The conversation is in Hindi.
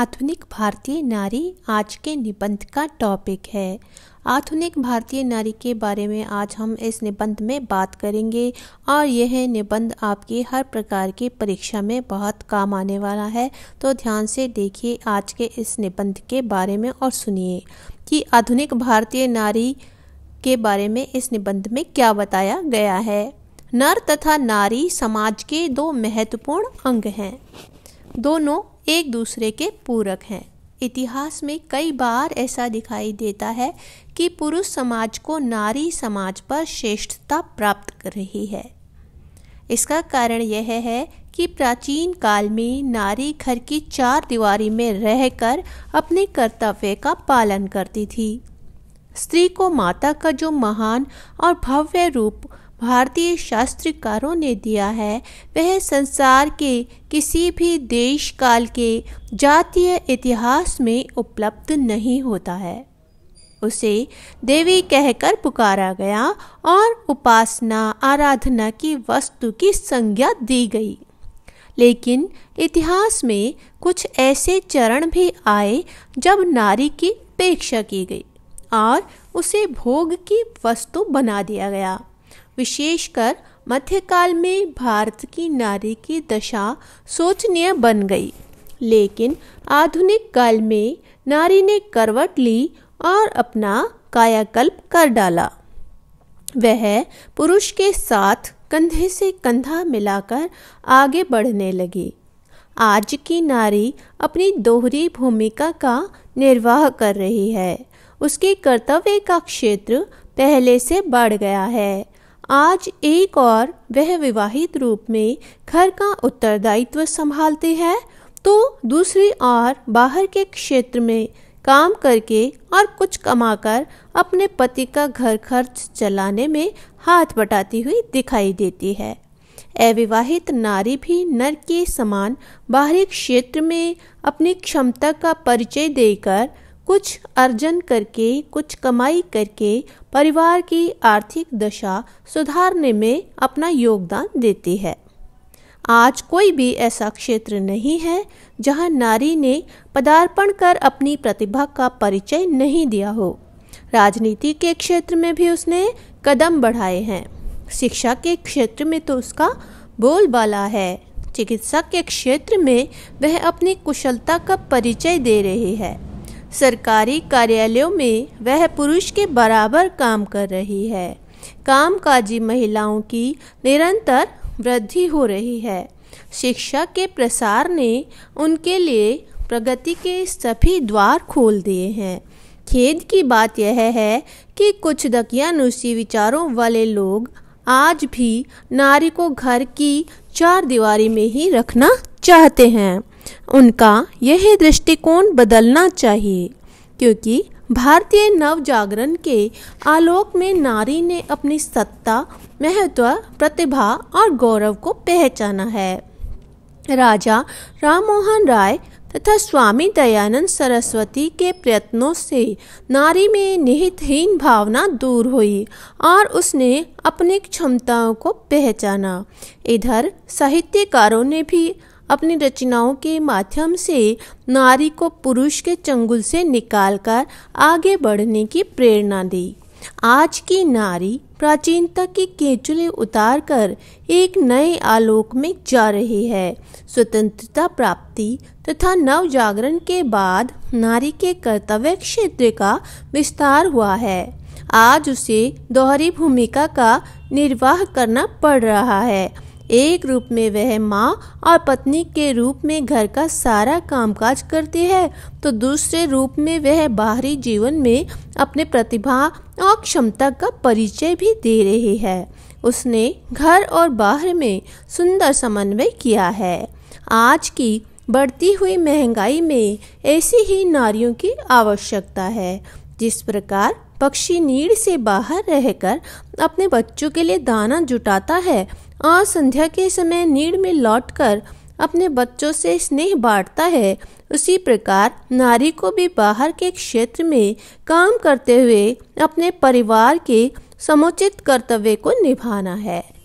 आधुनिक भारतीय नारी आज के निबंध का टॉपिक है आधुनिक भारतीय नारी के बारे में आज हम इस निबंध में बात करेंगे और यह निबंध आपकी हर प्रकार की परीक्षा में बहुत काम आने वाला है तो ध्यान से देखिए आज के इस निबंध के बारे में और सुनिए कि आधुनिक भारतीय नारी के बारे में इस निबंध में क्या बताया गया है नर तथा नारी समाज के दो महत्वपूर्ण अंग हैं दोनों एक दूसरे के पूरक हैं इतिहास में कई बार ऐसा दिखाई देता है कि पुरुष समाज को नारी समाज पर श्रेष्ठता प्राप्त कर रही है इसका कारण यह है कि प्राचीन काल में नारी घर की चार दीवारी में रहकर अपने कर्तव्य का पालन करती थी स्त्री को माता का जो महान और भव्य रूप भारतीय शास्त्रकारों ने दिया है वह संसार के किसी भी देश काल के जातीय इतिहास में उपलब्ध नहीं होता है उसे देवी कहकर पुकारा गया और उपासना आराधना की वस्तु की संज्ञा दी गई लेकिन इतिहास में कुछ ऐसे चरण भी आए जब नारी की उपेक्षा की गई और उसे भोग की वस्तु बना दिया गया विशेषकर मध्यकाल में भारत की नारी की दशा शोचनीय बन गई लेकिन आधुनिक काल में नारी ने करवट ली और अपना कायाकल्प कर डाला वह पुरुष के साथ कंधे से कंधा मिलाकर आगे बढ़ने लगी आज की नारी अपनी दोहरी भूमिका का निर्वाह कर रही है उसके कर्तव्य का क्षेत्र पहले से बढ़ गया है आज एक और वह विवाहित रूप में घर का उत्तरदायित्व संभालते हैं तो दूसरी और बाहर के क्षेत्र में काम करके और कुछ कमाकर अपने पति का घर खर्च चलाने में हाथ बटाती हुई दिखाई देती है अविवाहित नारी भी नर के समान बाहरी क्षेत्र में अपनी क्षमता का परिचय देकर कुछ अर्जन करके कुछ कमाई करके परिवार की आर्थिक दशा सुधारने में अपना योगदान देती है आज कोई भी ऐसा क्षेत्र नहीं है जहां नारी ने पदार्पण कर अपनी प्रतिभा का परिचय नहीं दिया हो राजनीति के क्षेत्र में भी उसने कदम बढ़ाए हैं शिक्षा के क्षेत्र में तो उसका बोलबाला है चिकित्सा के क्षेत्र में वह अपनी कुशलता का परिचय दे रही है सरकारी कार्यालयों में वह पुरुष के बराबर काम कर रही है कामकाजी महिलाओं की निरंतर वृद्धि हो रही है शिक्षा के प्रसार ने उनके लिए प्रगति के सभी द्वार खोल दिए हैं खेद की बात यह है कि कुछ दकियानुषी विचारों वाले लोग आज भी नारी को घर की चार दीवारी में ही रखना चाहते हैं उनका यह दृष्टिकोण बदलना चाहिए क्योंकि भारतीय नव जागरण के आलोक में नारी ने अपनी सत्ता महत्व प्रतिभा और गौरव को पहचाना है राजा राममोहन राय तथा स्वामी दयानंद सरस्वती के प्रयत्नों से नारी में निहित हीन भावना दूर हुई और उसने अपनी क्षमताओं को पहचाना इधर साहित्यकारों ने भी अपनी रचनाओं के माध्यम से नारी को पुरुष के चंगुल से निकालकर आगे बढ़ने की प्रेरणा दी आज की नारी प्राचीनता की केचुले कर एक नए आलोक में जा रही है स्वतंत्रता प्राप्ति तथा नव जागरण के बाद नारी के कर्तव्य क्षेत्र का विस्तार हुआ है आज उसे दोहरी भूमिका का निर्वाह करना पड़ रहा है एक रूप में वह माँ और पत्नी के रूप में घर का सारा कामकाज करती है तो दूसरे रूप में वह बाहरी जीवन में अपने प्रतिभा और क्षमता का परिचय भी दे रही है उसने घर और बाहर में सुंदर समन्वय किया है आज की बढ़ती हुई महंगाई में ऐसी ही नारियों की आवश्यकता है जिस प्रकार पक्षी नीड से बाहर रहकर अपने बच्चों के लिए दाना जुटाता है और संध्या के समय नीड में लौटकर अपने बच्चों से स्नेह बांटता है उसी प्रकार नारी को भी बाहर के क्षेत्र में काम करते हुए अपने परिवार के समुचित कर्तव्य को निभाना है